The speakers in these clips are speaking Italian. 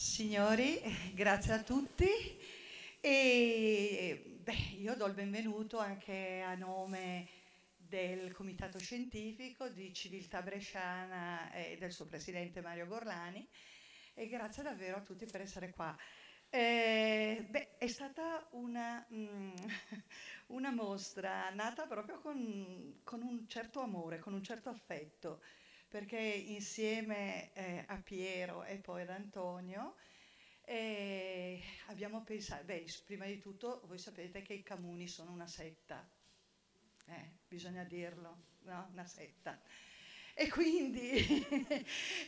Signori, grazie a tutti e beh, io do il benvenuto anche a nome del Comitato Scientifico di Civiltà Bresciana e del suo presidente Mario Gorlani e grazie davvero a tutti per essere qua. Eh, beh, è stata una, mm, una mostra nata proprio con, con un certo amore, con un certo affetto perché insieme eh, a Piero e poi ad Antonio eh, abbiamo pensato, beh, prima di tutto voi sapete che i Camuni sono una setta, eh, bisogna dirlo, no? una setta. E quindi,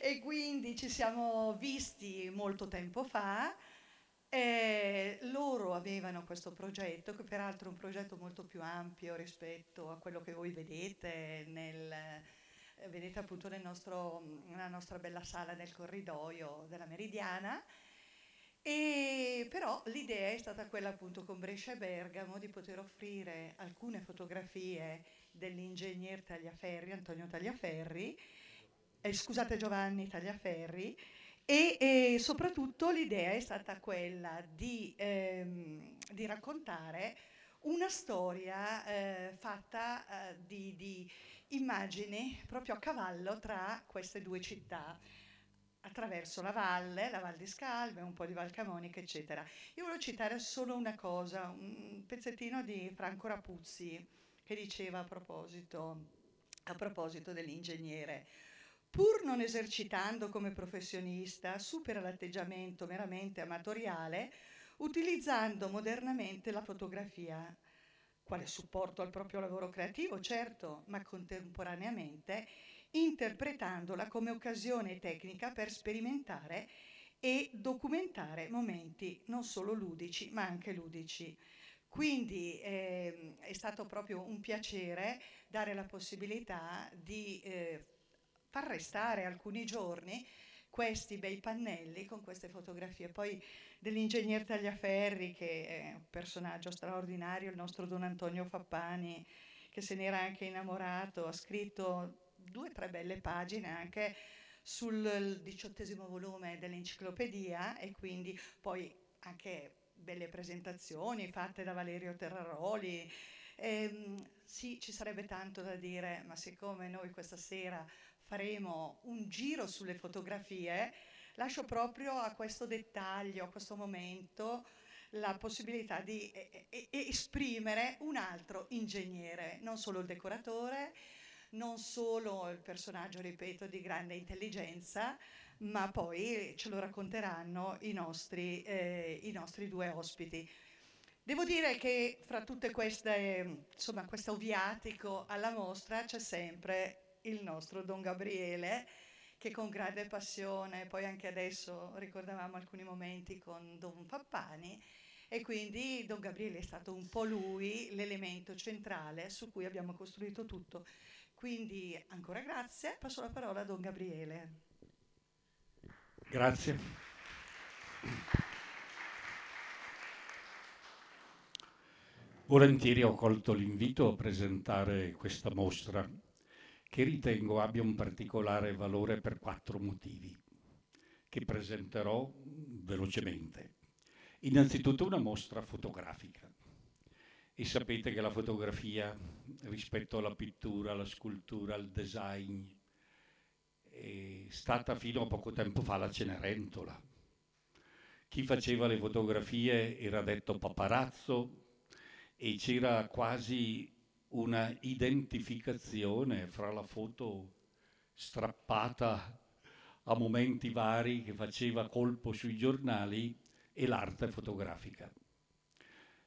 e quindi, ci siamo visti molto tempo fa. Eh, loro avevano questo progetto, che peraltro è un progetto molto più ampio rispetto a quello che voi vedete nel, eh, vedete appunto nostro, nella nostra bella sala nel corridoio della Meridiana. E però l'idea è stata quella appunto con Brescia e Bergamo di poter offrire alcune fotografie dell'ingegner Tagliaferri, Antonio Tagliaferri, eh, scusate Giovanni Tagliaferri, e, e soprattutto l'idea è stata quella di, ehm, di raccontare una storia eh, fatta eh, di, di immagini proprio a cavallo tra queste due città attraverso la valle, la Val di Scalve, un po' di Val Camonica, eccetera. Io voglio citare solo una cosa, un pezzettino di Franco Rapuzzi che diceva a proposito, a proposito dell'ingegnere. Pur non esercitando come professionista, supera l'atteggiamento meramente amatoriale utilizzando modernamente la fotografia quale eh, supporto al proprio lavoro certo, creativo, certo, ma contemporaneamente interpretandola come occasione tecnica per sperimentare e documentare momenti non solo ludici, ma anche ludici. Quindi eh, è stato proprio un piacere dare la possibilità di eh, far restare alcuni giorni questi bei pannelli con queste fotografie. Poi dell'ingegner Tagliaferri, che è un personaggio straordinario, il nostro Don Antonio Fappani, che se n'era anche innamorato, ha scritto due o tre belle pagine anche sul diciottesimo volume dell'enciclopedia e quindi poi anche belle presentazioni fatte da Valerio Terraroli. Eh, sì, ci sarebbe tanto da dire, ma siccome noi questa sera faremo un giro sulle fotografie, lascio proprio a questo dettaglio, a questo momento, la possibilità di eh, eh, esprimere un altro ingegnere, non solo il decoratore, non solo il personaggio, ripeto, di grande intelligenza, ma poi ce lo racconteranno i nostri, eh, i nostri due ospiti. Devo dire che fra tutte queste, insomma, questo viatico alla mostra c'è sempre il nostro Don Gabriele, che con grande passione, poi anche adesso ricordavamo alcuni momenti con Don Pappani e quindi Don Gabriele è stato un po' lui l'elemento centrale su cui abbiamo costruito tutto. Quindi ancora grazie, passo la parola a Don Gabriele. Grazie. Volentieri ho colto l'invito a presentare questa mostra che ritengo abbia un particolare valore per quattro motivi, che presenterò velocemente. Innanzitutto una mostra fotografica. E sapete che la fotografia rispetto alla pittura, alla scultura, al design, è stata fino a poco tempo fa la Cenerentola. Chi faceva le fotografie era detto paparazzo e c'era quasi una identificazione fra la foto strappata a momenti vari che faceva colpo sui giornali e l'arte fotografica.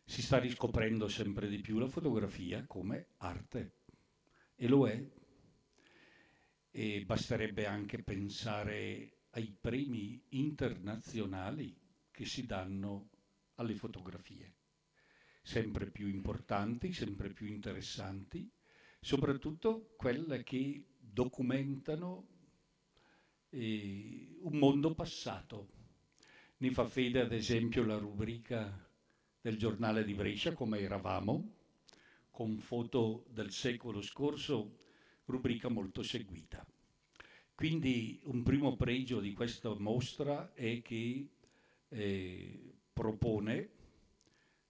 Si sta riscoprendo sempre di più la fotografia come arte e lo è. E basterebbe anche pensare ai premi internazionali che si danno alle fotografie sempre più importanti, sempre più interessanti, soprattutto quelle che documentano eh, un mondo passato. Ne fa fede ad esempio la rubrica del giornale di Brescia, come eravamo, con foto del secolo scorso, rubrica molto seguita. Quindi un primo pregio di questa mostra è che eh, propone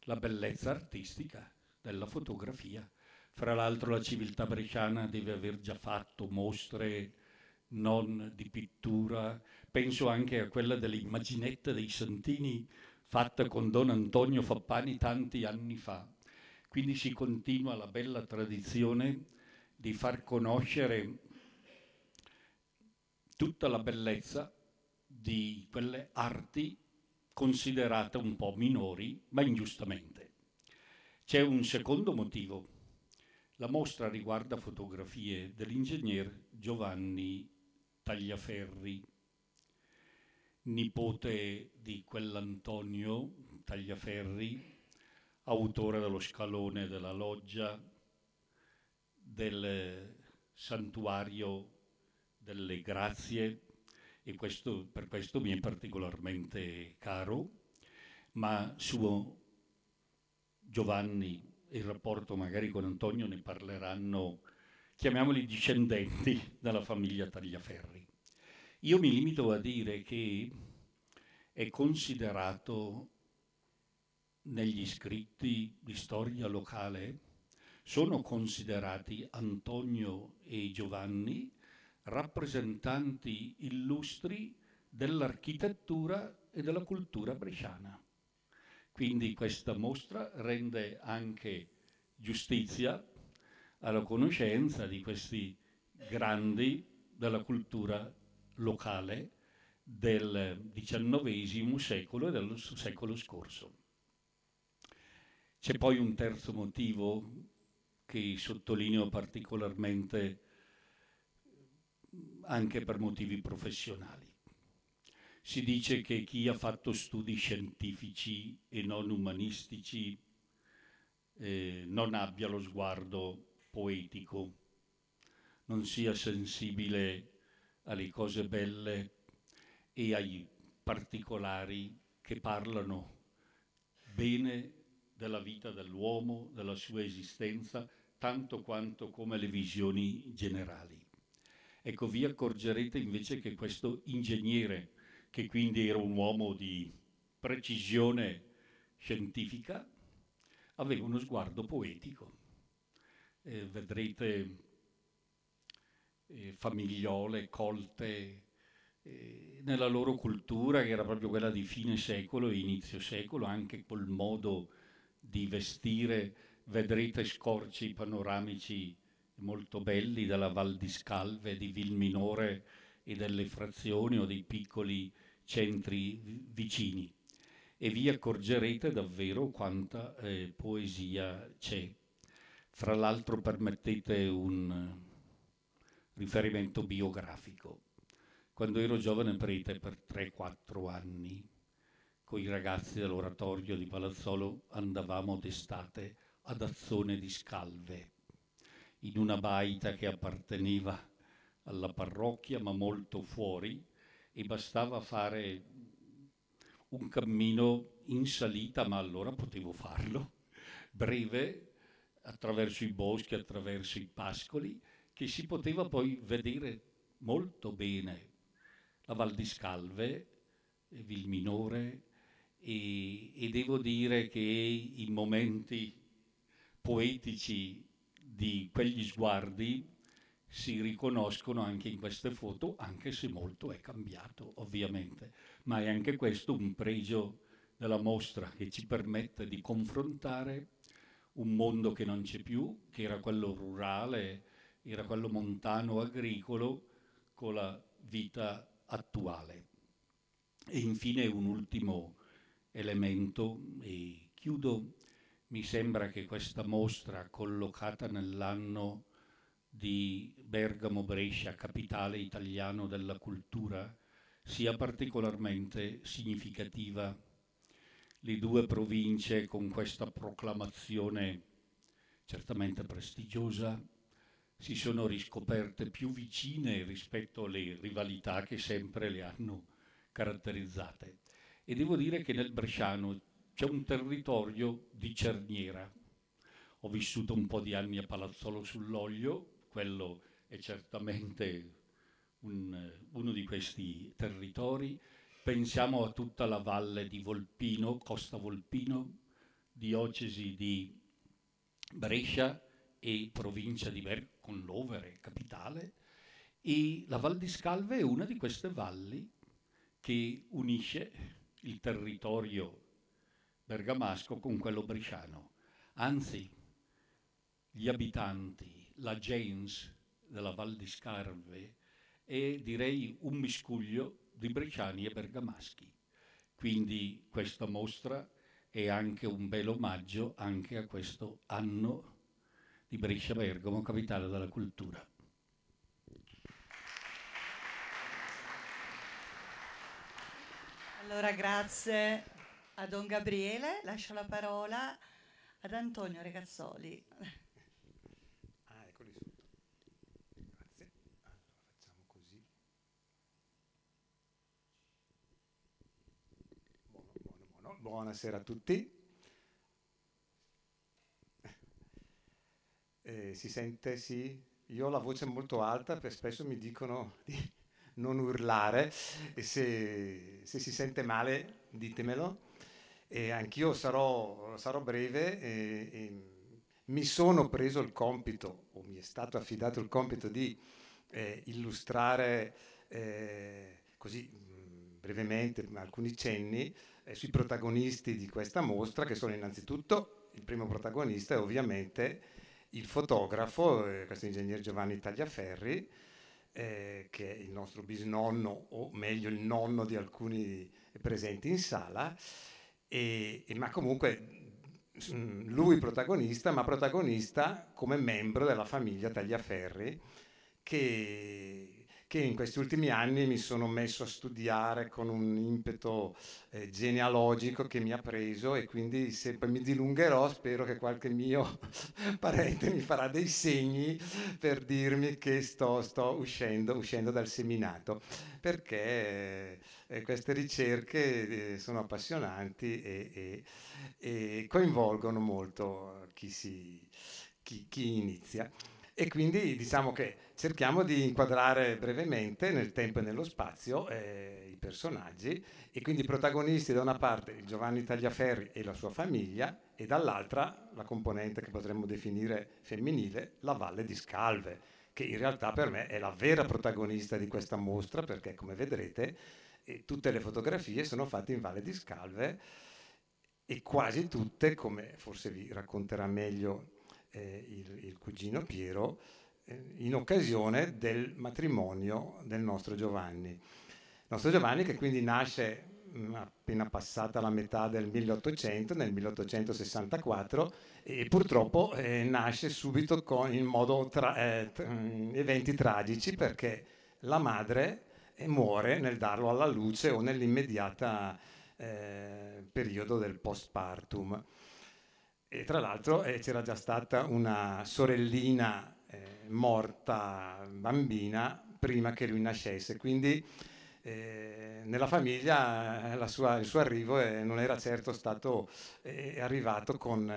la bellezza artistica della fotografia. Fra l'altro la civiltà bresciana deve aver già fatto mostre non di pittura, penso anche a quella dell'immaginetta dei Santini fatta con Don Antonio Fappani tanti anni fa. Quindi si continua la bella tradizione di far conoscere tutta la bellezza di quelle arti considerate un po' minori, ma ingiustamente. C'è un secondo motivo. La mostra riguarda fotografie dell'ingegner Giovanni Tagliaferri, nipote di quell'Antonio Tagliaferri, autore dello scalone della loggia, del santuario delle grazie e questo, per questo mi è particolarmente caro, ma suo Giovanni e il rapporto magari con Antonio ne parleranno, chiamiamoli discendenti dalla famiglia Tagliaferri. Io mi limito a dire che è considerato negli scritti di storia locale, sono considerati Antonio e Giovanni rappresentanti illustri dell'architettura e della cultura bresciana. Quindi questa mostra rende anche giustizia alla conoscenza di questi grandi della cultura locale del XIX secolo e del secolo scorso. C'è poi un terzo motivo che sottolineo particolarmente anche per motivi professionali. Si dice che chi ha fatto studi scientifici e non umanistici eh, non abbia lo sguardo poetico, non sia sensibile alle cose belle e ai particolari che parlano bene della vita dell'uomo, della sua esistenza, tanto quanto come le visioni generali. Ecco, vi accorgerete invece che questo ingegnere, che quindi era un uomo di precisione scientifica, aveva uno sguardo poetico. Eh, vedrete eh, famigliole colte eh, nella loro cultura, che era proprio quella di fine secolo e inizio secolo, anche col modo di vestire, vedrete scorci panoramici molto belli della Val di Scalve, di Vilminore e delle frazioni o dei piccoli centri vicini e vi accorgerete davvero quanta eh, poesia c'è. Fra l'altro permettete un riferimento biografico. Quando ero giovane prete per 3-4 anni, con i ragazzi dell'oratorio di Palazzolo andavamo d'estate ad Azzone di Scalve in una baita che apparteneva alla parrocchia ma molto fuori e bastava fare un cammino in salita, ma allora potevo farlo, breve, attraverso i boschi, attraverso i pascoli, che si poteva poi vedere molto bene la Val di Scalve, Vilminore, e, e devo dire che i momenti poetici di quegli sguardi si riconoscono anche in queste foto, anche se molto è cambiato ovviamente, ma è anche questo un pregio della mostra che ci permette di confrontare un mondo che non c'è più, che era quello rurale, era quello montano, agricolo, con la vita attuale. E infine un ultimo elemento, e chiudo, mi sembra che questa mostra collocata nell'anno di Bergamo Brescia, capitale italiano della cultura, sia particolarmente significativa. Le due province con questa proclamazione certamente prestigiosa si sono riscoperte più vicine rispetto alle rivalità che sempre le hanno caratterizzate. E devo dire che nel bresciano c'è un territorio di cerniera. Ho vissuto un po' di anni a Palazzolo sull'Oglio, quello è certamente un, uno di questi territori. Pensiamo a tutta la valle di Volpino, Costa Volpino, diocesi di Brescia e provincia di Ver, con Lovere, capitale. E la Val di Scalve è una di queste valli che unisce il territorio bergamasco con quello bresciano. Anzi, gli abitanti, la gens della Val di Scarve è direi un miscuglio di bresciani e bergamaschi. Quindi questa mostra è anche un bel omaggio anche a questo anno di Brescia Bergamo, capitale della cultura. Allora grazie a Don Gabriele, lascio la parola ad Antonio Regazzoli. Ah, eccoli sotto. Grazie. Allora facciamo così. Buono, buono, buono. Buonasera a tutti. Eh, si sente, sì? Io ho la voce molto alta perché spesso mi dicono di non urlare e se, se si sente male ditemelo e anch'io sarò, sarò, breve. E, e mi sono preso il compito, o mi è stato affidato il compito di eh, illustrare eh, così brevemente alcuni cenni eh, sui protagonisti di questa mostra, che sono innanzitutto il primo protagonista è ovviamente il fotografo, eh, questo ingegner Giovanni Tagliaferri, eh, che è il nostro bisnonno, o meglio il nonno di alcuni presenti in sala, e, e, ma comunque mm, lui protagonista, ma protagonista come membro della famiglia Tagliaferri che, che in questi ultimi anni mi sono messo a studiare con un impeto eh, genealogico che mi ha preso e quindi se mi dilungherò spero che qualche mio parente mi farà dei segni per dirmi che sto, sto uscendo, uscendo, dal seminato, perché eh, queste ricerche eh, sono appassionanti e, e, e coinvolgono molto chi, si, chi, chi inizia. E quindi diciamo che cerchiamo di inquadrare brevemente nel tempo e nello spazio eh, i personaggi e quindi i protagonisti da una parte Giovanni Tagliaferri e la sua famiglia e dall'altra la componente che potremmo definire femminile, la Valle di Scalve, che in realtà per me è la vera protagonista di questa mostra perché come vedrete eh, tutte le fotografie sono fatte in Valle di Scalve e quasi tutte, come forse vi racconterà meglio eh, il, il, cugino Piero eh, in occasione del matrimonio del nostro Giovanni. Il nostro Giovanni che quindi nasce mm, appena passata la metà del 1800, nel 1864, e purtroppo eh, nasce subito con, in modo tra, eh, mm, eventi tragici perché la madre eh, muore nel darlo alla luce o nell'immediata eh, periodo del postpartum. E tra l'altro eh, c'era già stata una sorellina eh, morta, bambina, prima che lui nascesse, quindi eh, nella famiglia eh, sua, il suo arrivo eh, non era certo stato eh, arrivato con,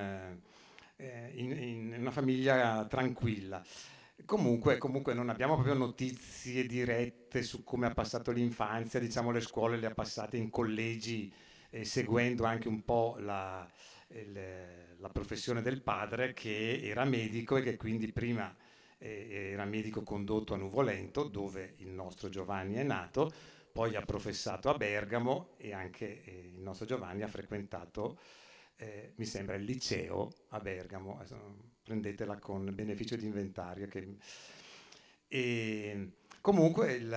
in, in, una famiglia tranquilla. Comunque, comunque, non abbiamo proprio notizie dirette su come ha passato l'infanzia, diciamo le scuole le ha passate in collegi, seguendo anche un po' la, il, la professione del padre che era medico e che quindi prima eh, era medico condotto a Nuvolento, dove il nostro Giovanni è nato, poi ha professato a Bergamo e anche eh, il nostro Giovanni ha frequentato, eh, mi sembra, il liceo a Bergamo, prendetela con beneficio di inventario. Che... E, comunque il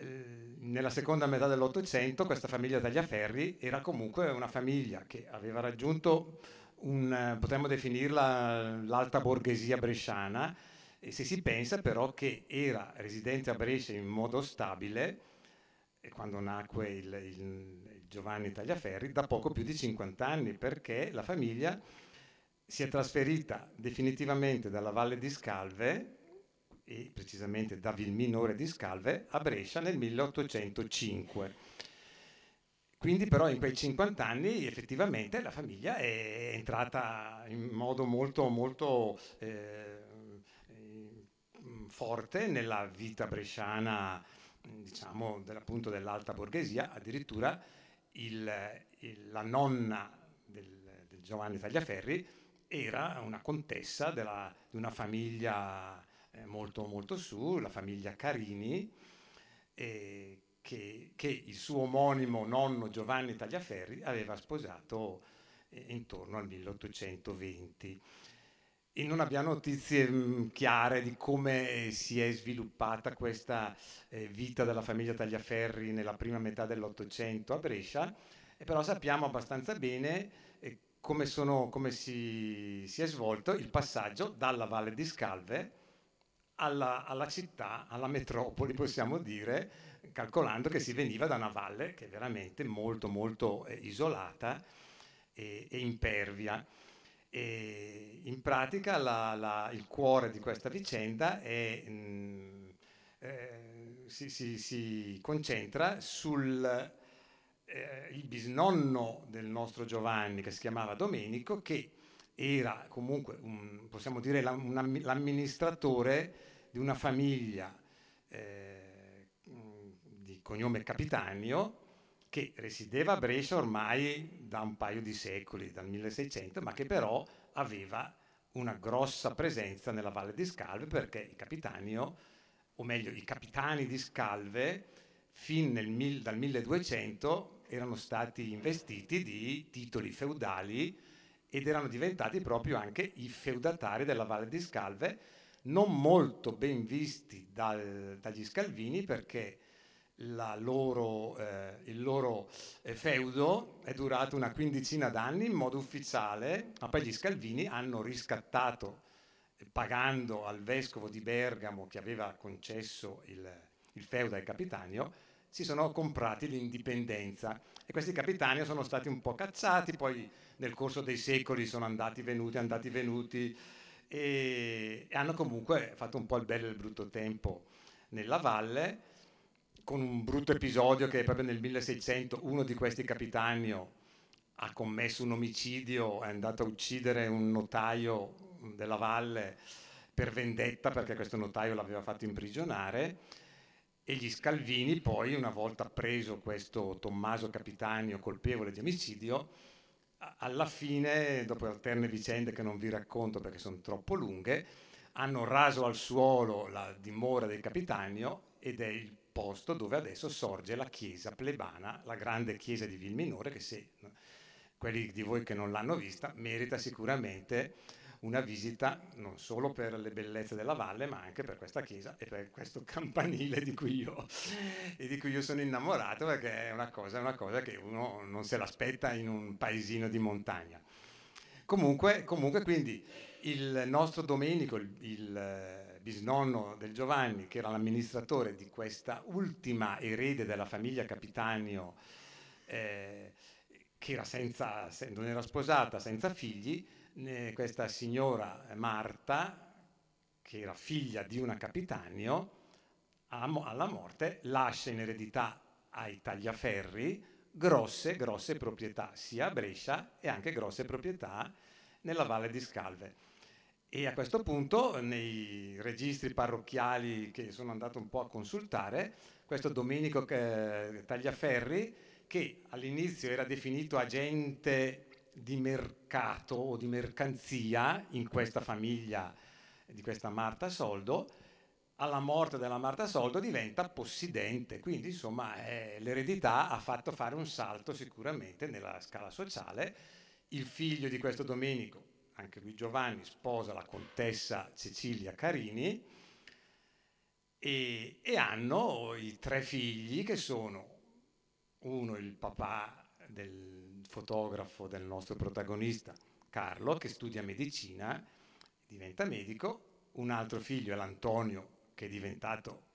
eh, nella seconda metà dell'Ottocento questa famiglia Tagliaferri era comunque una famiglia che aveva raggiunto un, eh, potremmo eh, definirla l'alta borghesia bresciana, e se si pensa però che era residente a Brescia in modo stabile, quando nacque il, il, il Giovanni Tagliaferri, da poco più di 50 anni, perché la famiglia si è trasferita definitivamente dalla Valle di Scalve, e precisamente da Vilminore di Scalve a Brescia nel 1805. Quindi però in quei 50 anni effettivamente la famiglia è entrata in modo molto, molto eh, forte nella vita bresciana, diciamo, appunto dell'alta borghesia, addirittura il, il, la nonna del, del, Giovanni Tagliaferri era una contessa della, di una famiglia eh, molto molto su, la famiglia Carini, eh, che, che, il suo omonimo nonno Giovanni Tagliaferri aveva sposato eh, intorno al 1820. E non abbiamo notizie mh, mm, chiare di come eh, si è sviluppata questa eh, vita della famiglia Tagliaferri nella prima metà dell'Ottocento a Brescia, però sappiamo abbastanza bene eh, come, sono, come si, si, è svolto il passaggio dalla Valle di Scalve alla, alla città, alla metropoli possiamo dire, calcolando che si veniva da una valle che è veramente molto molto eh, isolata e, e, impervia. E in pratica la, la, il cuore di questa vicenda è, mh, mm, eh, si, si, si, concentra sul eh, bisnonno del nostro Giovanni che si chiamava Domenico che era comunque, un, possiamo dire, la, un, l'amministratore di una famiglia eh, di cognome Capitanio che resideva a Brescia ormai da un paio di secoli, dal 1600, ma che però aveva una grossa presenza nella Valle di Scalve perché il Capitanio, o meglio i capitani di Scalve, fin nel, dal 1200 erano stati investiti di titoli feudali ed erano diventati proprio anche i feudatari della Valle di Scalve non molto ben visti dal, dagli Scalvini perché loro, eh, il loro eh, feudo è durato una quindicina d'anni in modo ufficiale, ma poi gli Scalvini hanno riscattato eh, pagando al vescovo di Bergamo che aveva concesso il, il feudo al capitanio, si sono comprati l'indipendenza e questi capitani sono stati un po' cacciati, poi nel corso dei secoli sono andati venuti, andati venuti, e hanno comunque fatto un po' il bello e il brutto tempo nella valle con un brutto episodio che proprio nel 1600 uno di questi capitani ha commesso un omicidio, è andato a uccidere un notaio della valle per vendetta perché questo notaio l'aveva fatto imprigionare e gli Scalvini poi una volta preso questo Tommaso Capitanio colpevole di omicidio alla fine, dopo alterne vicende che non vi racconto perché sono troppo lunghe, hanno raso al suolo la dimora del Capitanio ed è il posto dove adesso sorge la chiesa plebana, la grande chiesa di Vilminore, che se quelli di voi che non l'hanno vista merita sicuramente una visita non solo per le bellezze della valle, ma anche per questa chiesa e per questo campanile di cui io, di cui io sono innamorato, perché è una cosa, una cosa che uno non se l'aspetta in un paesino di montagna. Comunque, comunque, quindi il nostro Domenico, il, il, eh, bisnonno del Giovanni, che era l'amministratore di questa ultima erede della famiglia Capitanio, eh, che era senza, non era sposata, senza figli, questa signora Marta, che era figlia di una capitanio, alla morte lascia in eredità ai Tagliaferri grosse, grosse proprietà, sia a Brescia e anche grosse proprietà nella Valle di Scalve. E a questo punto, nei registri parrocchiali che sono andato un po' a consultare, questo Domenico eh, Tagliaferri che all'inizio era definito agente di mercato o di mercanzia in questa famiglia di questa Marta Soldo, alla morte della Marta Soldo diventa possidente, quindi insomma eh, l'eredità ha fatto fare un salto sicuramente nella scala sociale. Il figlio di questo Domenico, anche lui Giovanni, sposa la contessa Cecilia Carini e, e hanno i tre figli che sono uno il papà del fotografo del nostro protagonista Carlo che studia medicina, diventa medico, un altro figlio è l'Antonio che è diventato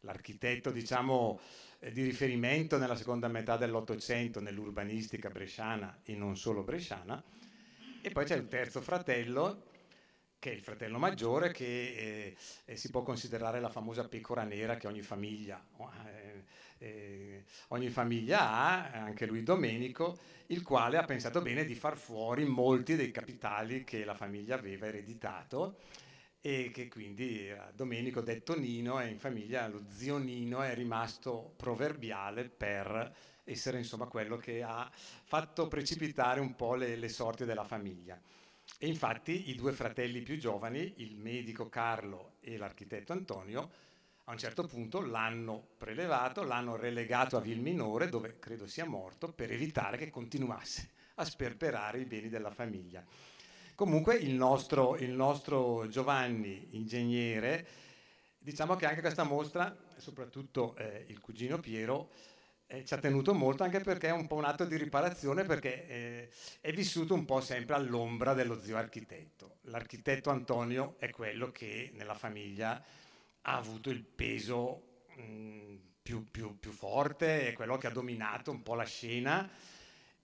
l'architetto diciamo, eh, di riferimento nella seconda metà dell'Ottocento nell'urbanistica bresciana e non solo bresciana e poi c'è il terzo fratello che è il fratello maggiore che eh, eh si può considerare la famosa pecora nera che ogni famiglia eh, eh, ogni famiglia ha, anche lui Domenico, il quale ha pensato bene di far fuori molti dei capitali che la famiglia aveva ereditato e che quindi Domenico detto Nino è in famiglia lo zio Nino è rimasto proverbiale per essere insomma quello che ha fatto precipitare un po' le, le sorti della famiglia. E infatti i due fratelli più giovani, il medico Carlo e l'architetto Antonio, a un certo punto l'hanno prelevato, l'hanno relegato a Vil Minore, dove credo sia morto, per evitare che continuasse a sperperare i beni della famiglia. Comunque il nostro, il nostro Giovanni, ingegnere, diciamo che anche questa mostra, soprattutto eh, il cugino Piero, eh, ci ha tenuto molto anche perché è un po' un atto di riparazione perché eh, è vissuto un po' sempre all'ombra dello zio architetto. L'architetto Antonio è quello che nella famiglia ha avuto il peso mh, mm, più, più, più forte, è quello che ha dominato un po' la scena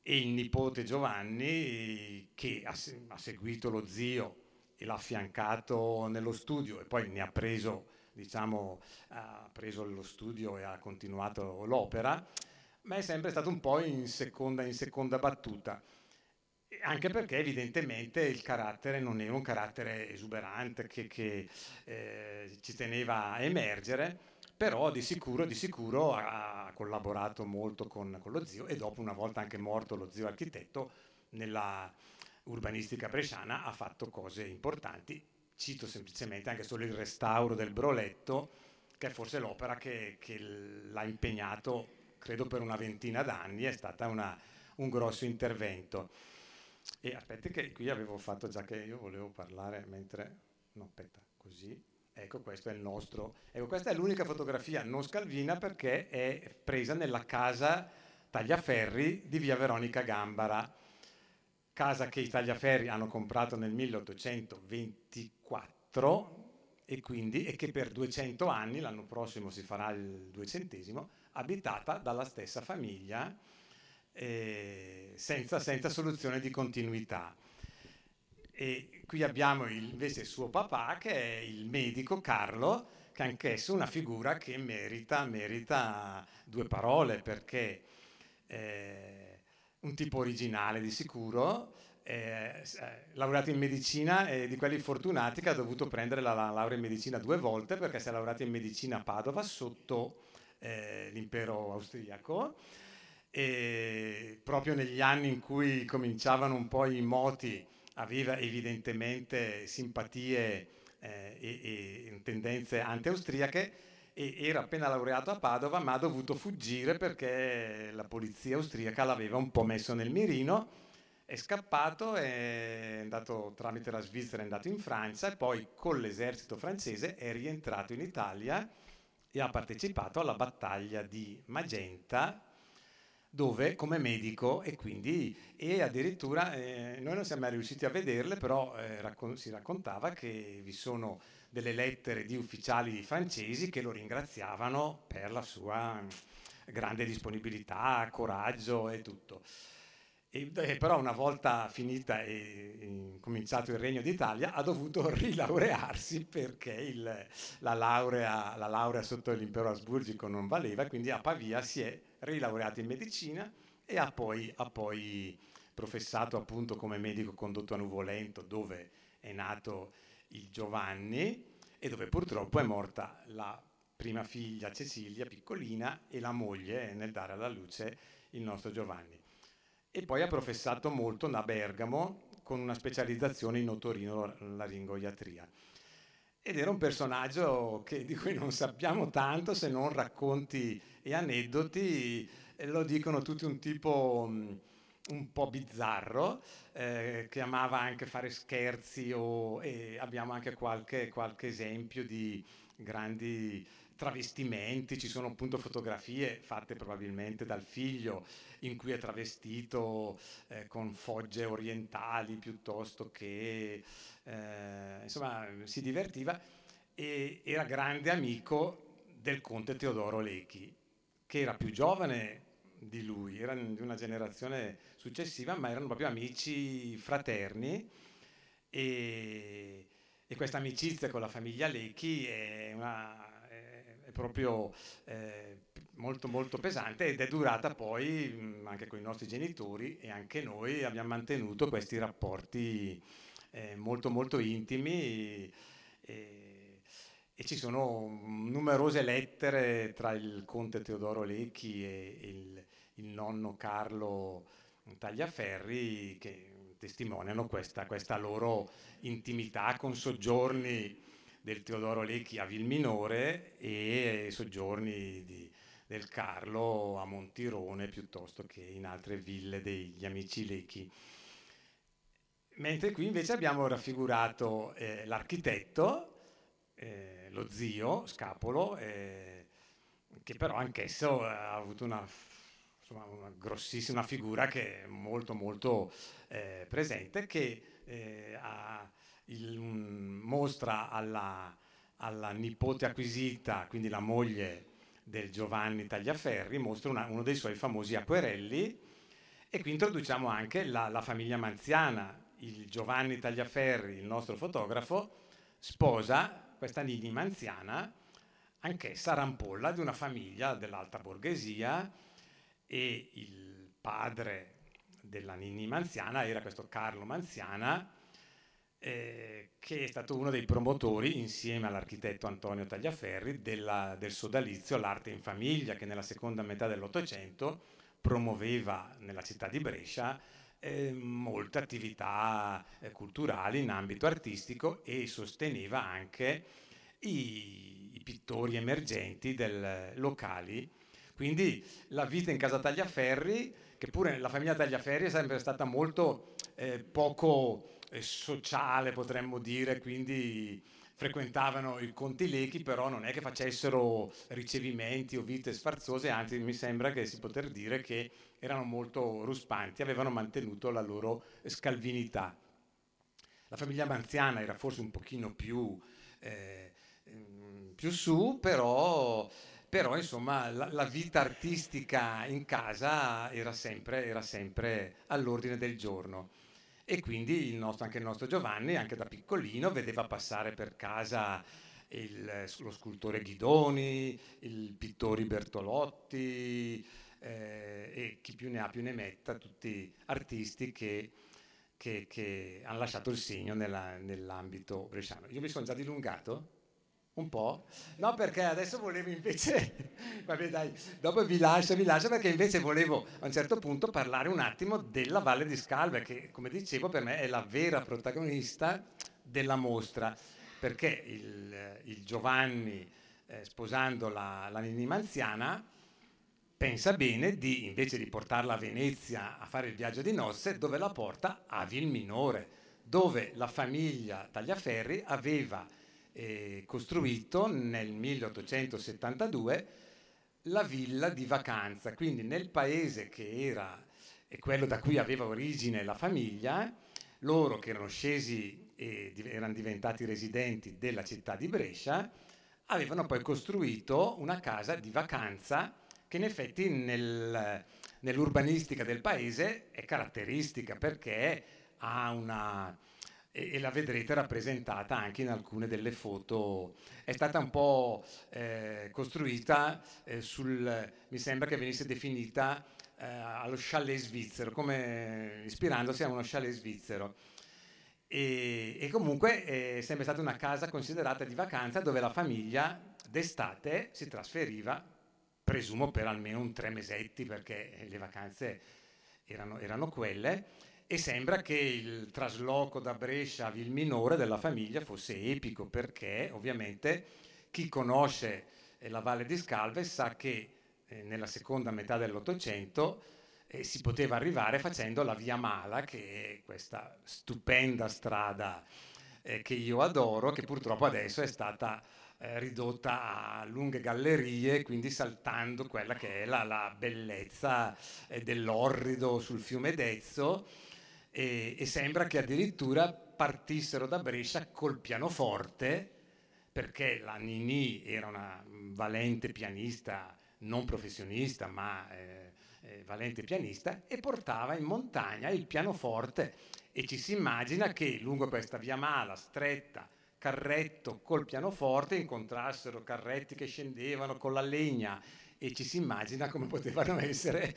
e il nipote Giovanni che ha, ha seguito lo zio e l'ha affiancato nello studio e poi ne ha preso, diciamo, ha preso lo studio e ha continuato l'opera, ma è sempre stato un po' in seconda, in seconda battuta anche perché evidentemente il carattere non era un carattere esuberante che, che eh, ci teneva a emergere, però di sicuro, di sicuro ha collaborato molto con, con, lo zio e dopo una volta anche morto lo zio architetto nella urbanistica bresciana ha fatto cose importanti, cito semplicemente anche solo il restauro del Broletto, che è forse l'opera che, che l'ha impegnato credo per una ventina d'anni, è stata una, un grosso intervento. E aspetti che qui avevo fatto già che io volevo parlare mentre... No, aspetta, così. Ecco, questo è il nostro. Ecco, questa è l'unica fotografia non scalvina perché è presa nella casa Tagliaferri di via Veronica Gambara. Casa che i Tagliaferri hanno comprato nel 1824 e quindi e che per 200 anni, l'anno prossimo si farà il duecentesimo, abitata dalla stessa famiglia eh, senza, senza, soluzione di continuità. E qui abbiamo il, invece suo papà che è il medico Carlo, che anch'esso è una figura che merita, merita due parole perché eh, un tipo originale di sicuro, eh, eh laureato in medicina e eh, di quelli fortunati che ha dovuto prendere la, la, laurea in medicina due volte perché si è laureato in medicina a Padova sotto eh, l'impero austriaco e proprio negli anni in cui cominciavano un po' i moti aveva evidentemente simpatie eh, e, e, tendenze anti-austriache e era appena laureato a Padova ma ha dovuto fuggire perché la polizia austriaca l'aveva un po' messo nel mirino è scappato, è andato tramite la Svizzera, è andato in Francia e poi con l'esercito francese è rientrato in Italia e ha partecipato alla battaglia di Magenta dove come medico e quindi e addirittura eh, noi non siamo mai riusciti a vederle, però eh, raccon- si raccontava che vi sono delle lettere di ufficiali francesi che lo ringraziavano per la sua grande disponibilità, coraggio e tutto. E, eh, però una volta finita e, e, cominciato il Regno d'Italia ha dovuto rilaurearsi perché il, la, laurea, la laurea sotto l'impero asburgico non valeva, quindi a Pavia si è rilaureato in medicina e ha poi, ha poi professato appunto come medico condotto a Nuvolento dove è nato il Giovanni e dove purtroppo è morta la prima figlia Cecilia piccolina e la moglie eh, nel dare alla luce il nostro Giovanni. E poi ha professato molto da Bergamo con una specializzazione in otorino-laringoiatria. Ed era un personaggio che, di cui non sappiamo tanto se non racconti e aneddoti, lo dicono tutti un tipo mm, un po' bizzarro, eh, che amava anche fare scherzi o, e abbiamo anche qualche, qualche esempio di grandi travestimenti, ci sono appunto fotografie fatte probabilmente dal figlio in cui è travestito eh, con fogge orientali piuttosto che eh, insomma si divertiva e era grande amico del conte Teodoro Lechi che era più certo. giovane di lui, era di una generazione successiva, ma erano proprio amici fraterni e, e questa amicizia con la famiglia Lecchi è, una, è proprio eh, molto molto pesante ed è durata poi mm, anche con i nostri genitori e anche noi abbiamo mantenuto questi rapporti eh, molto molto intimi. E, e ci sono numerose lettere tra il conte Teodoro Lecchi e il, il nonno Carlo Tagliaferri che testimoniano questa, questa, loro intimità con soggiorni del Teodoro Lecchi a Vilminore e soggiorni di, del Carlo a Montirone piuttosto che in altre ville degli amici Lecchi. Mentre qui invece abbiamo raffigurato eh, l'architetto, eh, lo zio Scapolo, eh, che però anch'esso eh, ha avuto una, insomma, una, grossissima figura che è molto molto eh, presente, che eh, il, um, mostra alla, alla, nipote acquisita, quindi la moglie del Giovanni Tagliaferri, mostra una, uno dei suoi famosi acquerelli e qui introduciamo anche la, la famiglia Manziana, il Giovanni Tagliaferri, il nostro fotografo, sposa questa anonima anziana, anch'essa rampolla di una famiglia dell'alta borghesia e il padre della Nini Manziana era questo Carlo Manziana, eh, che è stato uno dei promotori, insieme all'architetto Antonio Tagliaferri, della, del sodalizio L'arte in famiglia, che nella seconda metà dell'Ottocento promuoveva nella città di Brescia eh, molte attività eh, culturali in ambito artistico e sosteneva anche i, i pittori emergenti del, locali. Quindi la vita in casa Tagliaferri, che pure la famiglia Tagliaferri è sempre stata molto eh, poco eh, sociale, potremmo dire, quindi frequentavano i Conti Lechi, però non è che facessero ricevimenti o vite sfarzose, anzi mi sembra che si poter dire che erano molto ruspanti, avevano mantenuto la loro scalvinità. La famiglia Manziana era forse un pochino più, eh, mm, più su, però, però insomma, la, la, vita artistica in casa era sempre, era sempre all'ordine del giorno. E quindi il nostro, anche il nostro Giovanni, anche da piccolino, vedeva passare per casa il, lo scultore Ghidoni, il pittore Bertolotti eh, e chi più ne ha più ne metta, tutti artisti che, che, che hanno lasciato il segno nella, nell'ambito bresciano. Io mi sono già dilungato? Un po'? No, perché adesso volevo invece, vabbè dai, dopo vi lascio, vi lascio perché invece volevo a un certo punto parlare un attimo della Valle di Scalve, che come dicevo per me è la vera protagonista della mostra, perché il, il Giovanni eh, sposando la, la Nini Manziana pensa bene di, invece di portarla a Venezia a fare il viaggio di nozze, dove la porta a Vilminore, dove la famiglia Tagliaferri aveva eh, costruito nel 1872 la villa di vacanza, quindi nel paese che era quello da cui aveva origine la famiglia, loro che erano scesi e erano diventati residenti della città di Brescia, avevano poi costruito una casa di vacanza che in effetti nel, nell'urbanistica del paese è caratteristica perché ha una, e, e, la vedrete rappresentata anche in alcune delle foto. È stata un po' eh, costruita eh, sul, mi sembra che venisse definita eh, allo chalet svizzero, come ispirandosi a uno chalet svizzero. E, e comunque eh, è sempre stata una casa considerata di vacanza dove la famiglia d'estate si trasferiva, presumo per almeno un tre mesetti, perché le vacanze erano, erano quelle e sembra che il trasloco da Brescia a Vilminore della famiglia fosse epico perché ovviamente chi conosce eh, la Valle di Scalve sa che eh, nella seconda metà dell'Ottocento eh, si poteva arrivare facendo la Via Mala, che è questa stupenda strada eh, che io adoro, che purtroppo adesso è stata eh, ridotta a lunghe gallerie, quindi saltando quella che è la, la bellezza dell'orrido sul fiume Dezzo e, e sembra che addirittura partissero da Brescia col pianoforte perché la Nini era una valente pianista, non professionista, ma eh, eh, valente pianista, e portava in montagna il pianoforte. E ci si immagina che lungo questa via mala, stretta, Carretto col pianoforte, incontrassero carretti che scendevano con la legna e ci si immagina come potevano essere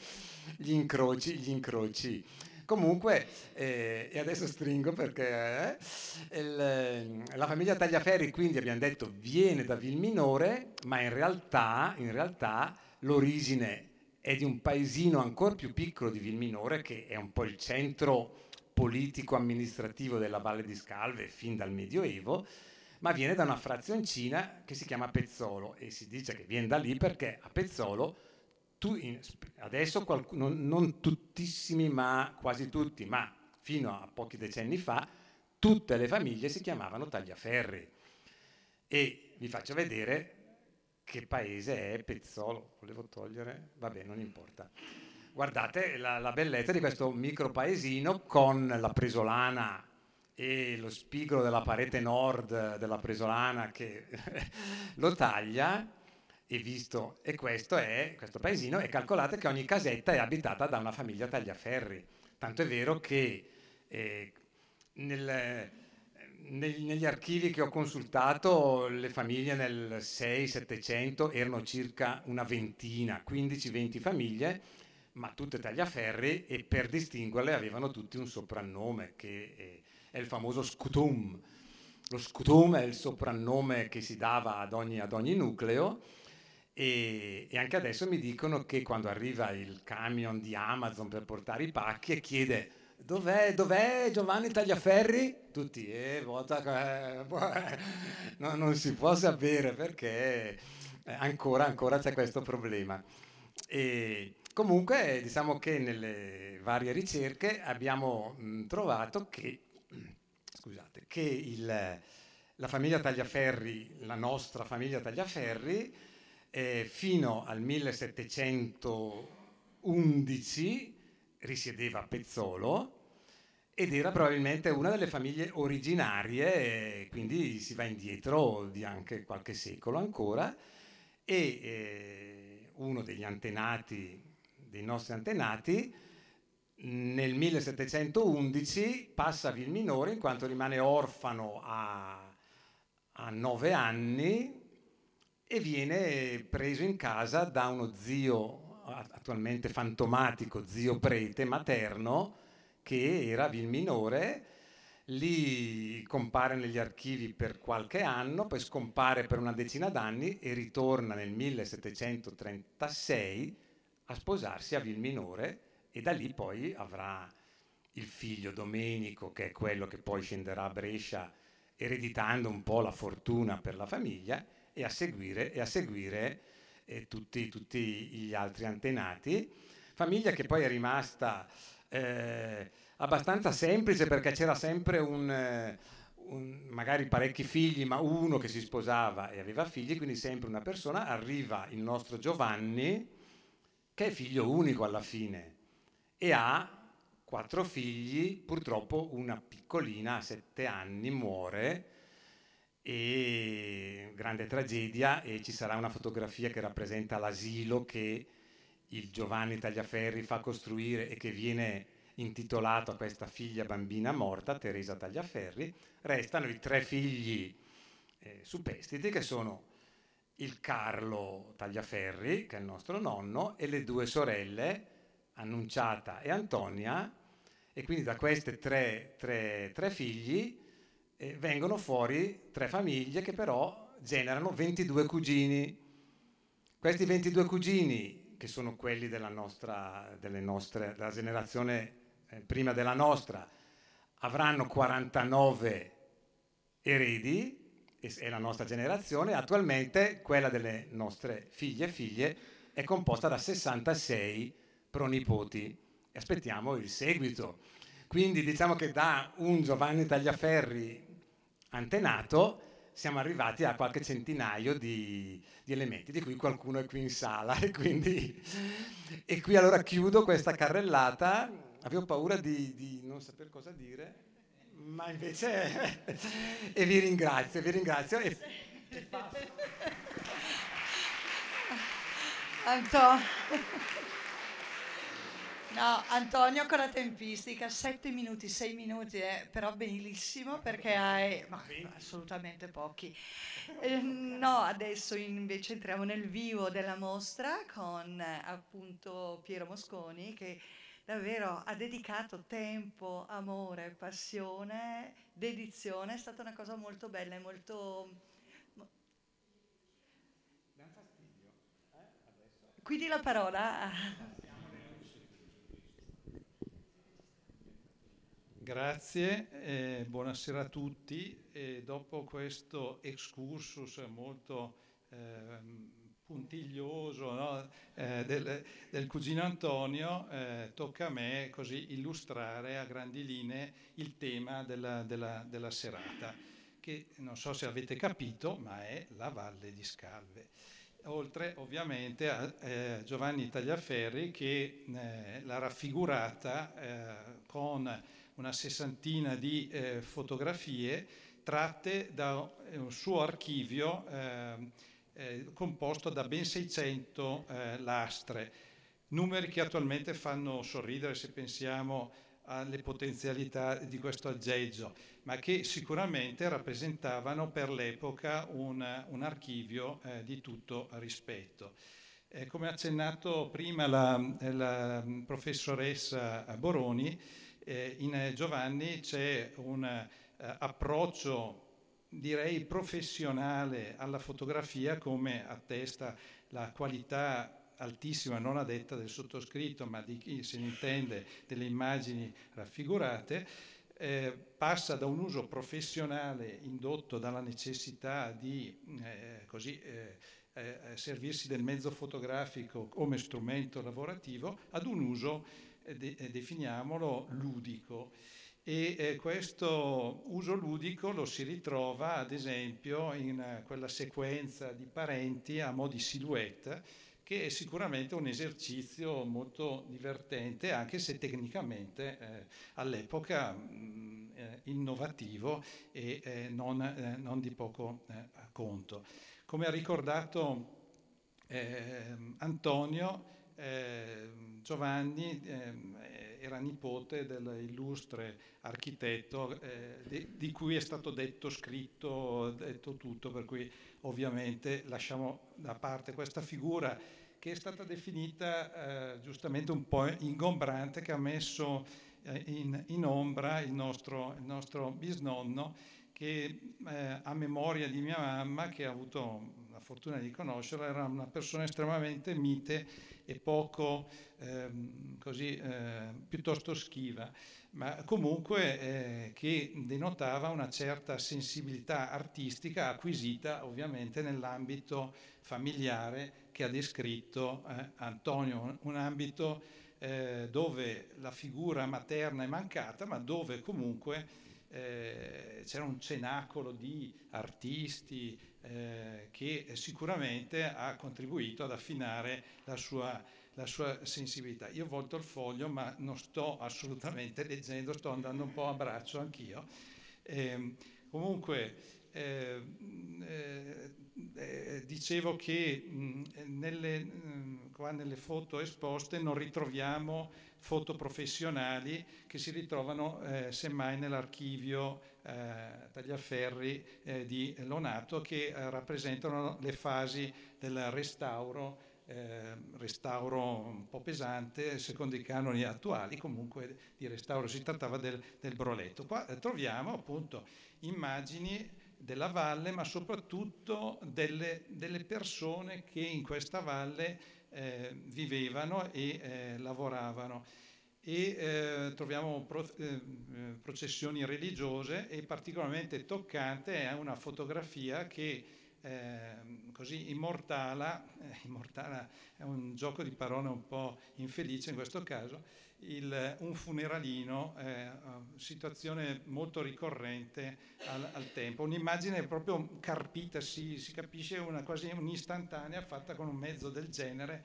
gli incroci, gli incroci Comunque, eh, e adesso stringo perché eh, il, ehm, la famiglia Tagliaferri, quindi abbiamo detto, viene da Vilminore, ma in realtà, in realtà l'origine è di un paesino ancora più piccolo di Vilminore, che è un po' il centro politico-amministrativo della Valle di Scalve fin dal Medioevo, ma viene da una frazioncina che si chiama Pezzolo e si dice che viene da lì perché a Pezzolo tu, in, adesso qualcuno, non tuttissimi, ma quasi tutti, ma fino a pochi decenni fa, tutte le famiglie si chiamavano tagliaferri. E vi faccio vedere che paese è Pezzolo. Volevo togliere, vabbè, non importa. Guardate la, la bellezza di questo micro paesino con la Presolana e lo spigolo della parete nord della Presolana che lo taglia e visto, e questo è questo paesino, e calcolate che ogni casetta è abitata da una famiglia tagliaferri. Tanto è vero che eh, nel, nel, negli archivi che ho consultato le famiglie nel 6-700 erano circa una ventina, 15-20 famiglie, ma tutte tagliaferri e per distinguerle avevano tutti un soprannome che eh, è il famoso scutum. Lo scutum è il soprannome che si dava ad ogni, ad ogni nucleo e, e, anche adesso mi dicono che quando arriva il camion di Amazon per portare i pacchi e chiede dov'è, dov'è Giovanni Tagliaferri? Tutti, eh, vota, eh, no, non si può sapere perché eh, ancora, ancora c'è questo problema. E comunque diciamo che nelle varie ricerche abbiamo trovato che, scusate, che il, la famiglia Tagliaferri, la nostra famiglia Tagliaferri, eh, fino al 1711 risiedeva a Pezzolo ed era probabilmente una delle famiglie originarie, quindi si va indietro di anche qualche secolo ancora, e eh, uno degli antenati, dei nostri antenati, nel 1711 passa a Vilminore in quanto rimane orfano a, a nove anni e viene preso in casa da uno zio attualmente fantomatico, zio prete materno, che era il minore, lì compare negli archivi per qualche anno, poi scompare per una decina d'anni e ritorna nel 1736 a sposarsi a Vilminore e da lì poi avrà il figlio Domenico, che è quello che poi scenderà a Brescia ereditando un po' la fortuna per la famiglia, e a seguire, e a seguire eh, tutti, tutti, gli altri antenati. Famiglia che poi è rimasta eh, abbastanza semplice perché c'era sempre un, eh, un, magari parecchi figli, ma uno che si sposava e aveva figli, quindi sempre una persona. Arriva il nostro Giovanni, che è figlio unico alla fine, e ha quattro figli, purtroppo una piccolina a sette anni muore e grande tragedia e ci sarà una fotografia che rappresenta l'asilo che il Giovanni Tagliaferri fa costruire e che viene intitolato a questa figlia bambina morta, Teresa Tagliaferri, restano i tre figli eh, superstiti che sono il Carlo Tagliaferri, che è il nostro nonno, e le due sorelle, Annunciata e Antonia, e quindi da questi tre, tre, tre figli eh, vengono fuori tre famiglie che però generano 22 cugini. Questi 22 cugini, che sono quelli della, nostra, nostre, della generazione eh, prima della nostra, avranno 49 eredi è la nostra generazione, attualmente quella delle nostre figlie e figlie è composta da 66 pronipoti. Aspettiamo il seguito. Quindi diciamo che da un Giovanni Tagliaferri antenato siamo arrivati a qualche centinaio di, di elementi, di cui qualcuno è qui in sala. E, quindi, e qui allora chiudo questa carrellata. Avevo paura di, di non sapere cosa dire, ma invece... e vi ringrazio, vi ringrazio. E, e passo. Antonio. No, Antonio con la tempistica, sette minuti, sei minuti, eh, però benissimo perché hai ma, assolutamente pochi. Eh, no, adesso invece entriamo nel vivo della mostra con appunto Piero Mosconi che davvero ha dedicato tempo, amore, passione, dedizione, è stata una cosa molto bella e molto... Eh, Quindi la parola... Grazie, eh, buonasera a tutti. E dopo questo excursus molto eh, puntiglioso no? eh, del, del, cugino Antonio, eh, tocca a me così illustrare a grandi linee il tema della, della, della serata, che non so se avete capito, ma è la Valle di Scalve oltre ovviamente a eh, Giovanni Tagliaferri che eh, l'ha raffigurata eh, con una sessantina di eh, fotografie tratte da un suo archivio eh, eh, composto da ben 600 eh, lastre, numeri che attualmente fanno sorridere se pensiamo alle potenzialità di questo aggeggio, ma che sicuramente rappresentavano per l'epoca un, un, archivio eh, di tutto rispetto. Eh, come accennato prima la, la mm, professoressa Boroni, eh, in eh, Giovanni c'è un eh, approccio direi professionale alla fotografia come attesta la qualità altissima, non a detta del sottoscritto, ma di chi se ne intende delle immagini raffigurate, eh, passa da un uso professionale indotto dalla necessità di eh, così, eh, eh servirsi del mezzo fotografico come strumento lavorativo ad un uso de eh, definiamolo, ludico. E eh, questo uso ludico lo si ritrova ad esempio in uh, quella sequenza di parenti a mo' di silhouette, che è sicuramente un esercizio molto divertente, anche se tecnicamente eh, all'epoca mm, eh, innovativo e eh, non, non, di poco conto. Come ha ricordato ehm, Antonio, ehm, Giovanni eh, era nipote dell'illustre architetto eh, di, di, cui è stato detto, scritto, detto tutto, per cui ovviamente lasciamo da parte questa figura che è stata definita eh, giustamente un po' ingombrante, che ha messo eh, in, in, ombra il nostro, il nostro bisnonno che eh, a memoria di mia mamma, che ha avuto la fortuna di conoscerla, era una persona estremamente mite e poco ehm, così, eh, piuttosto schiva, ma comunque eh, che denotava una certa sensibilità artistica acquisita ovviamente nell'ambito familiare che ha descritto eh, Antonio, un ambito eh, dove la figura materna è mancata, ma dove comunque eh, c'era un cenacolo di artisti, eh, che sicuramente ha contribuito ad affinare la sua, la sua sensibilità. Io volto il foglio, ma non sto assolutamente leggendo, sto andando un po' a braccio anch'io. Eh, comunque, ehm, eh, eh, dicevo che mh, nelle, mh, qua nelle foto esposte non ritroviamo foto professionali che si ritrovano eh, semmai nell'archivio eh, tagliaferri eh, di Lonato che eh, rappresentano le fasi del restauro, eh, restauro un po' pesante secondo i canoni attuali, comunque di restauro si trattava del, del broletto. Qua eh, troviamo appunto immagini della valle ma soprattutto delle, delle persone che in questa valle eh, vivevano e lavoravano e eh, troviamo pro, eh, eh, processioni religiose e particolarmente toccante è una fotografia che eh, così immortala, eh, immortala è un gioco di parole un po' infelice in questo caso, il, un funeralino, eh, situazione molto ricorrente al, al tempo, un'immagine proprio carpita, si, si capisce una, quasi un'istantanea fatta con un mezzo del genere,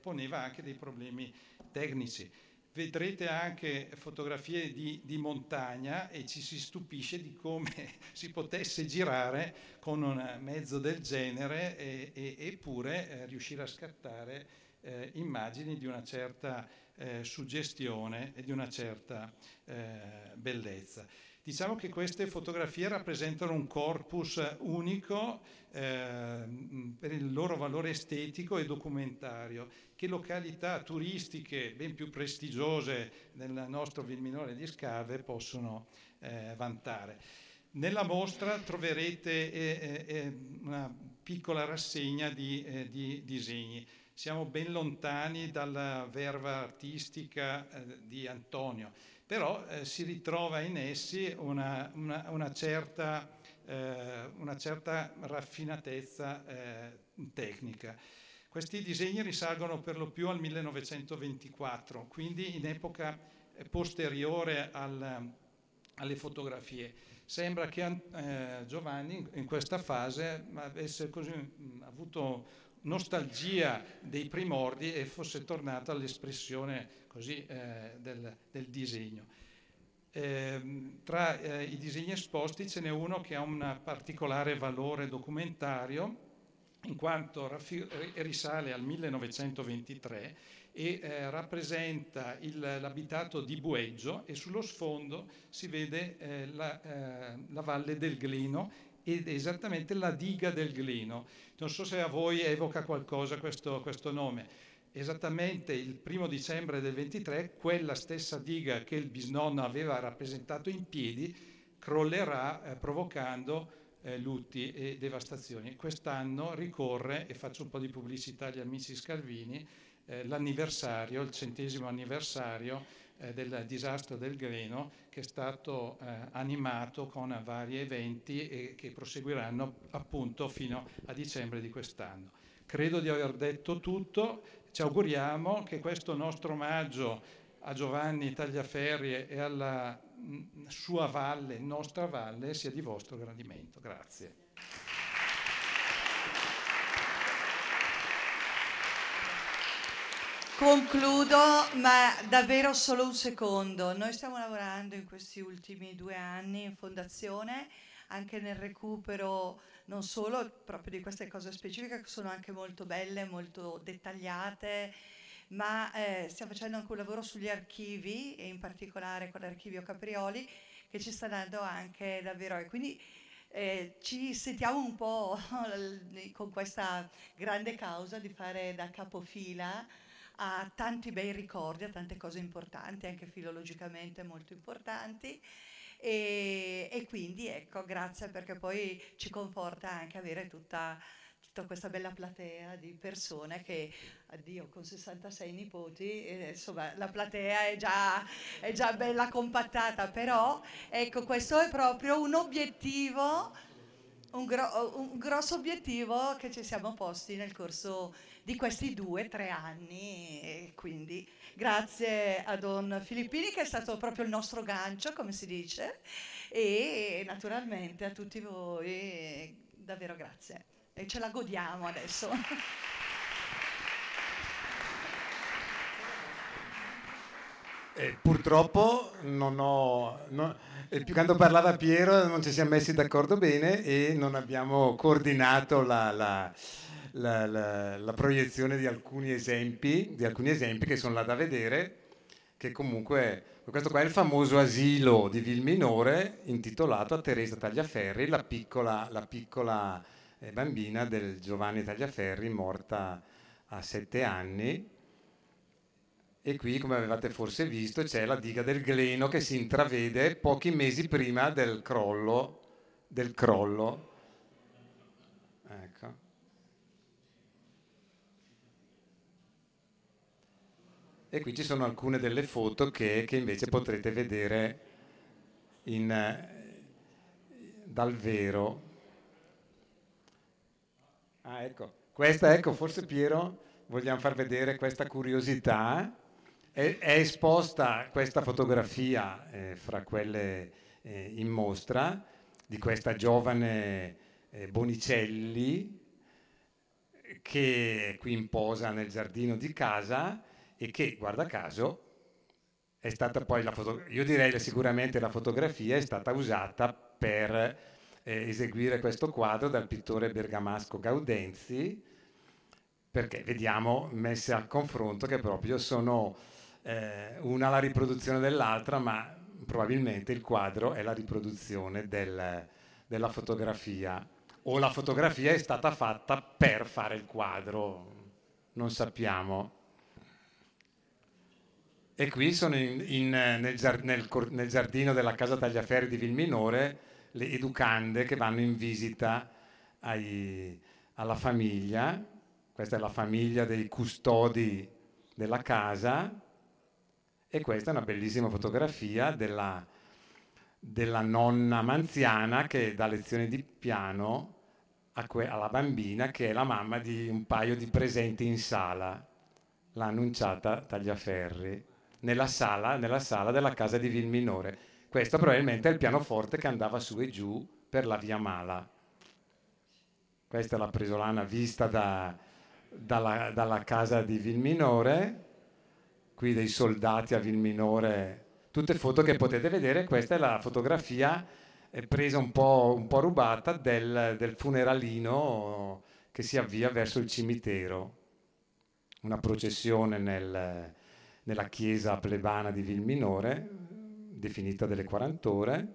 poneva anche dei problemi tecnici vedrete anche fotografie di, di, montagna e ci si stupisce di come si potesse girare con un mezzo del genere e, e, eppure eh, riuscire a scattare eh, immagini di una certa eh, suggestione e di una certa eh, bellezza. Diciamo che queste fotografie rappresentano un corpus unico eh, per il loro valore estetico e documentario, che località turistiche ben più prestigiose nel nostro Vilminore di Scave possono eh, vantare. Nella mostra troverete eh, eh, eh una piccola rassegna di, eh, di disegni siamo ben lontani dalla verva artistica eh, di Antonio, però eh, si ritrova in essi una, una, una, certa, eh, una certa, raffinatezza eh, tecnica. Questi disegni risalgono per lo più al 1924, quindi in epoca eh, posteriore al, alle fotografie. Sembra che eh, Giovanni in questa fase avesse così, mh, avuto nostalgia dei primordi e fosse tornata all'espressione così eh, del, del, disegno. Eh, tra eh, i disegni esposti ce n'è uno che ha un particolare valore documentario in quanto risale al 1923 e eh, rappresenta l'abitato di Bueggio e sullo sfondo si vede eh, la, eh, la, valle del Glino ed è esattamente la diga del Glino. Non so se a voi evoca qualcosa questo, questo nome esattamente il primo dicembre del 23 quella stessa diga che il bisnonno aveva rappresentato in piedi crollerà eh, provocando eh, lutti e devastazioni. Quest'anno ricorre, e faccio un po' di pubblicità agli amici Scalvini, eh, l'anniversario, il centesimo anniversario eh, del disastro del Greno che è stato eh, animato con vari eventi e che proseguiranno appunto fino a dicembre di quest'anno. Credo di aver detto tutto, ci auguriamo che questo nostro omaggio a Giovanni Tagliaferri e alla mm, sua valle, nostra valle, sia di vostro gradimento. Grazie. Concludo, ma davvero solo un secondo. Noi stiamo lavorando in questi ultimi due anni in fondazione, anche nel recupero non solo proprio di queste cose specifiche che sono anche molto belle, molto dettagliate, ma eh, stiamo facendo anche un lavoro sugli archivi e in particolare con l'archivio Caprioli che ci sta dando anche davvero. E quindi eh, ci sentiamo un po' con questa grande causa di fare da capofila a tanti bei ricordi, a tante cose importanti, anche filologicamente molto importanti. E, e quindi ecco, grazie perché poi ci conforta anche avere tutta questa bella platea di persone che, addio, con 66 nipoti, eh, insomma, la platea è già, è già bella compattata, però ecco, questo è proprio un obiettivo un, gro- un, grosso obiettivo che ci siamo posti nel corso di questi due, tre anni. E quindi grazie a Don Filippini che è stato proprio il nostro gancio, come si dice, e naturalmente a tutti voi davvero grazie. E ce la godiamo adesso. Eh, purtroppo non ho... No, quando parlava Piero non ci siamo messi d'accordo bene e non abbiamo coordinato la, la, la, la proiezione di alcuni, esempi, di alcuni esempi che sono là da vedere, che comunque... Questo qua è il famoso asilo di Vilminore intitolato a Teresa Tagliaferri, la piccola, la piccola eh, bambina del Giovanni Tagliaferri morta a sette anni e qui, come avevate forse visto, c'è la diga del Gleno che si intravede pochi mesi prima del crollo. Del crollo. Ecco. E qui ci sono alcune delle foto che, che invece potrete vedere in, dal vero. Ah, ecco, questa, ecco, forse Piero vogliamo far vedere questa curiosità. È, esposta questa fotografia eh, fra quelle eh, in mostra di questa giovane eh, Bonicelli che è qui in posa nel giardino di casa e che, guarda caso, è stata poi la fotografia, io direi sicuramente la fotografia è stata usata per eh, eseguire questo quadro dal pittore bergamasco Gaudenzi, perché vediamo messe a confronto che proprio sono eh, una la riproduzione dell'altra, ma probabilmente il quadro è la riproduzione del, della fotografia o la fotografia è stata fatta per fare il quadro, non sappiamo. E qui sono in, in, nel, nel, nel, giardino della casa Tagliaferri di Vilminore le educande che vanno in visita ai, alla famiglia, questa è la famiglia dei custodi della casa, e questa è una bellissima fotografia della, della nonna manziana che dà lezioni di piano que- alla bambina che è la mamma di un paio di presenti in sala. L'ha annunciata Tagliaferri nella sala, nella sala della casa di Vilminore. Questo probabilmente è il pianoforte che andava su e giù per la via Mala. Questa è la presolana vista da, dalla, dalla casa di Vilminore. Minore qui dei soldati a Vilminore, tutte foto che potete vedere, questa è la fotografia eh, presa un po', un po rubata del, del funeralino che si avvia verso il cimitero, una processione nel, nella chiesa plebana di Vilminore, definita delle 40 ore,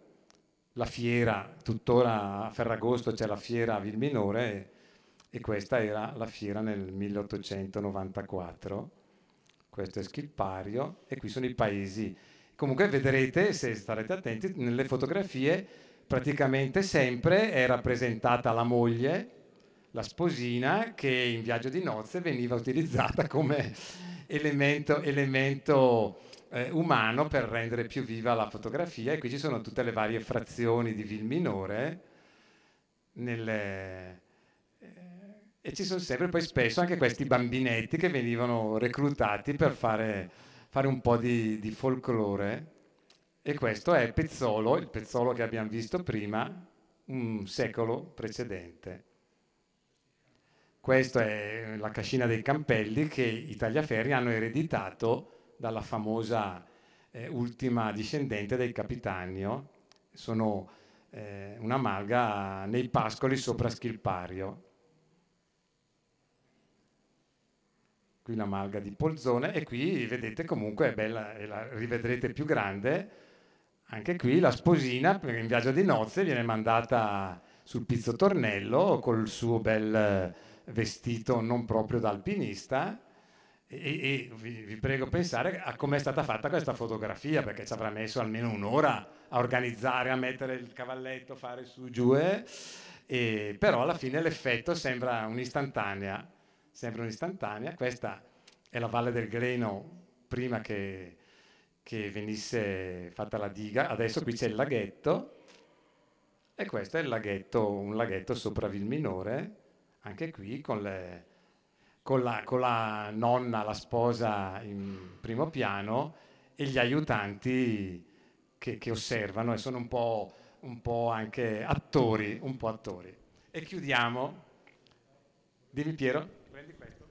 la fiera, tuttora a Ferragosto c'è la fiera a Vilminore e questa era la fiera nel 1894 questo è Schilpario e qui sono i paesi. Comunque vedrete, se starete attenti, nelle fotografie praticamente sempre è rappresentata la moglie, la sposina, che in viaggio di nozze veniva utilizzata come elemento, elemento eh, umano per rendere più viva la fotografia. E qui ci sono tutte le varie frazioni di Vil Minore nelle e ci sono sempre poi spesso anche questi bambinetti che venivano reclutati per fare, fare un po' di, di, folklore e questo è Pezzolo, il Pezzolo che abbiamo visto prima, un secolo precedente. Questa è la cascina dei Campelli che i Tagliaferri hanno ereditato dalla famosa eh, ultima discendente del Capitanio. sono eh, una malga nei pascoli sopra Schilpario qui la malga di Polzone e qui vedete comunque è bella e la rivedrete più grande. Anche qui la sposina in viaggio di nozze viene mandata sul pizzo tornello col suo bel eh, vestito non proprio da alpinista e, e vi, vi, prego pensare a come è stata fatta questa fotografia perché ci avrà messo almeno un'ora a organizzare, a mettere il cavalletto, fare su giù eh. e, però alla fine l'effetto sembra un'istantanea sempre un'istantanea. Questa è la Valle del Greno prima che, che venisse fatta la diga, adesso qui c'è il laghetto e questo è il laghetto, un laghetto sopra Vilminore, anche qui con, le, con, la, con la nonna, la sposa in primo piano e gli aiutanti che, che osservano e sono un po', un po' anche attori, un po' attori. E chiudiamo. Dimmi Piero prendi questo.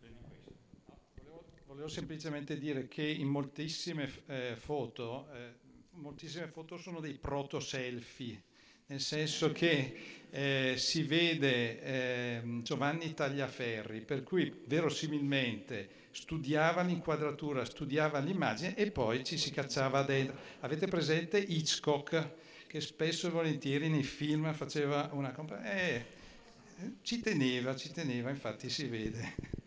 Prendi questo. No, volevo, volevo, semplicemente dire che in moltissime eh, foto, eh, moltissime foto sono dei proto selfie, nel senso che eh, si vede ehm, Giovanni Tagliaferri, per cui verosimilmente studiava l'inquadratura, studiava l'immagine e poi ci si cacciava dentro. Avete presente Hitchcock che spesso e volentieri nei film faceva una compagnia? Eh, ci teneva, ci teneva, infatti si vede.